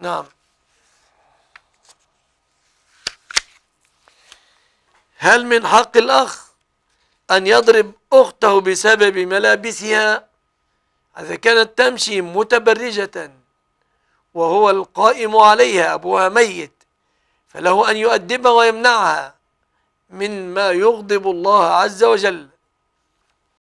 نعم هل من حق الأخ أن يضرب أخته بسبب ملابسها إذا كانت تمشي متبرجة وهو القائم عليها أبوها ميت فله أن يؤدبها ويمنعها مما يغضب الله عز وجل